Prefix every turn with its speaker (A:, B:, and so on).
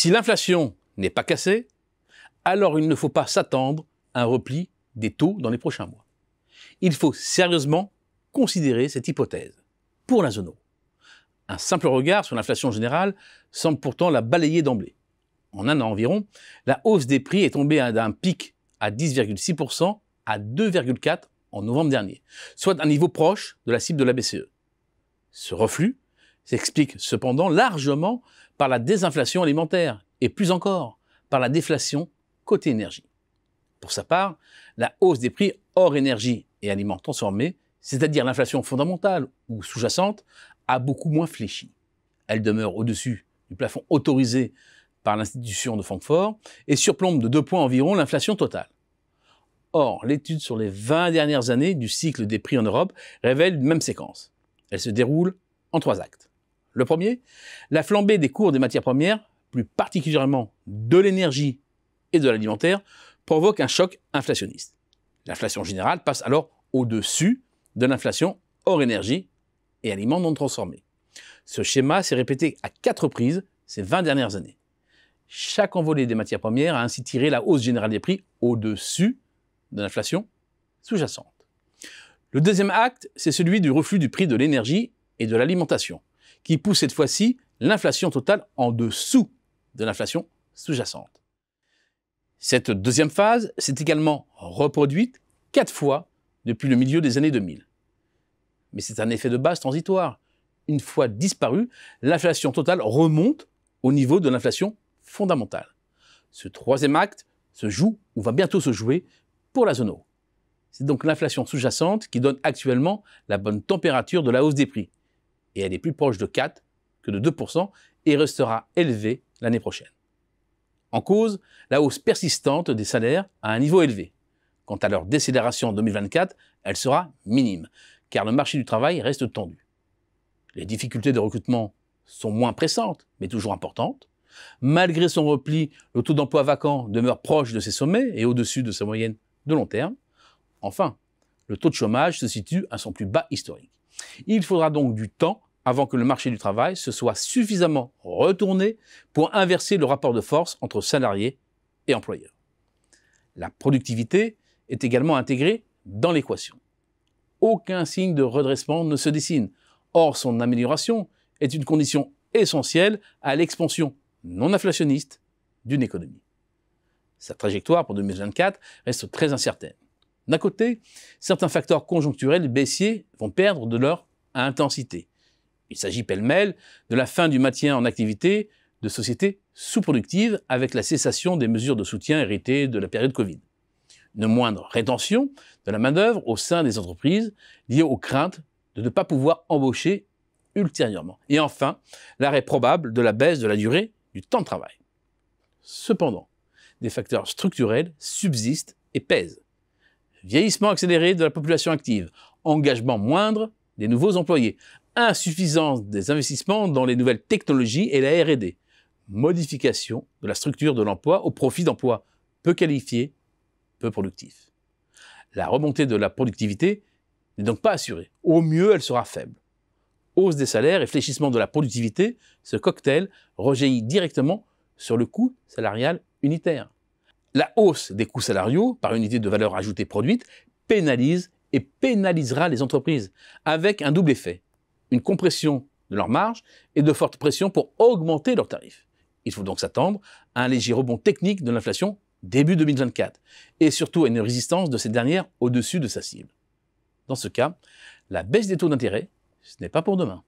A: Si l'inflation n'est pas cassée, alors il ne faut pas s'attendre à un repli des taux dans les prochains mois. Il faut sérieusement considérer cette hypothèse pour la zone euro. Un simple regard sur l'inflation générale semble pourtant la balayer d'emblée. En un an environ, la hausse des prix est tombée d'un pic à 10,6% à 2,4% en novembre dernier, soit un niveau proche de la cible de la BCE. Ce reflux s'explique cependant largement par la désinflation alimentaire et plus encore par la déflation côté énergie. Pour sa part, la hausse des prix hors énergie et aliments transformés, c'est-à-dire l'inflation fondamentale ou sous-jacente, a beaucoup moins fléchi. Elle demeure au-dessus du plafond autorisé par l'institution de Francfort et surplombe de deux points environ l'inflation totale. Or, l'étude sur les 20 dernières années du cycle des prix en Europe révèle une même séquence. Elle se déroule en trois actes. Le premier, la flambée des cours des matières premières, plus particulièrement de l'énergie et de l'alimentaire, provoque un choc inflationniste. L'inflation générale passe alors au-dessus de l'inflation hors énergie et aliments non transformés. Ce schéma s'est répété à quatre reprises ces 20 dernières années. Chaque envolée des matières premières a ainsi tiré la hausse générale des prix au-dessus de l'inflation sous-jacente. Le deuxième acte, c'est celui du reflux du prix de l'énergie et de l'alimentation qui pousse cette fois-ci l'inflation totale en dessous de l'inflation sous-jacente. Cette deuxième phase s'est également reproduite quatre fois depuis le milieu des années 2000. Mais c'est un effet de base transitoire. Une fois disparue, l'inflation totale remonte au niveau de l'inflation fondamentale. Ce troisième acte se joue ou va bientôt se jouer pour la zone euro. C'est donc l'inflation sous-jacente qui donne actuellement la bonne température de la hausse des prix et elle est plus proche de 4 que de 2% et restera élevée l'année prochaine. En cause, la hausse persistante des salaires à un niveau élevé. Quant à leur décélération en 2024, elle sera minime, car le marché du travail reste tendu. Les difficultés de recrutement sont moins pressantes, mais toujours importantes. Malgré son repli, le taux d'emploi vacant demeure proche de ses sommets et au-dessus de sa moyenne de long terme. Enfin, le taux de chômage se situe à son plus bas historique. Il faudra donc du temps avant que le marché du travail se soit suffisamment retourné pour inverser le rapport de force entre salariés et employeurs. La productivité est également intégrée dans l'équation. Aucun signe de redressement ne se dessine. Or, son amélioration est une condition essentielle à l'expansion non inflationniste d'une économie. Sa trajectoire pour 2024 reste très incertaine. D'un côté, certains facteurs conjoncturels baissiers vont perdre de leur intensité. Il s'agit pêle-mêle de la fin du maintien en activité de sociétés sous-productives avec la cessation des mesures de soutien héritées de la période Covid. Une moindre rétention de la main-d'œuvre au sein des entreprises liée aux craintes de ne pas pouvoir embaucher ultérieurement. Et enfin, l'arrêt probable de la baisse de la durée du temps de travail. Cependant, des facteurs structurels subsistent et pèsent. Vieillissement accéléré de la population active, engagement moindre des nouveaux employés, insuffisance des investissements dans les nouvelles technologies et la RD, modification de la structure de l'emploi au profit d'emplois peu qualifiés, peu productifs. La remontée de la productivité n'est donc pas assurée. Au mieux, elle sera faible. Hausse des salaires et fléchissement de la productivité, ce cocktail rejaillit directement sur le coût salarial unitaire. La hausse des coûts salariaux par unité de valeur ajoutée produite pénalise et pénalisera les entreprises, avec un double effet une compression de leurs marges et de fortes pressions pour augmenter leurs tarifs. Il faut donc s'attendre à un léger rebond technique de l'inflation début 2024 et surtout à une résistance de cette dernière au-dessus de sa cible. Dans ce cas, la baisse des taux d'intérêt, ce n'est pas pour demain.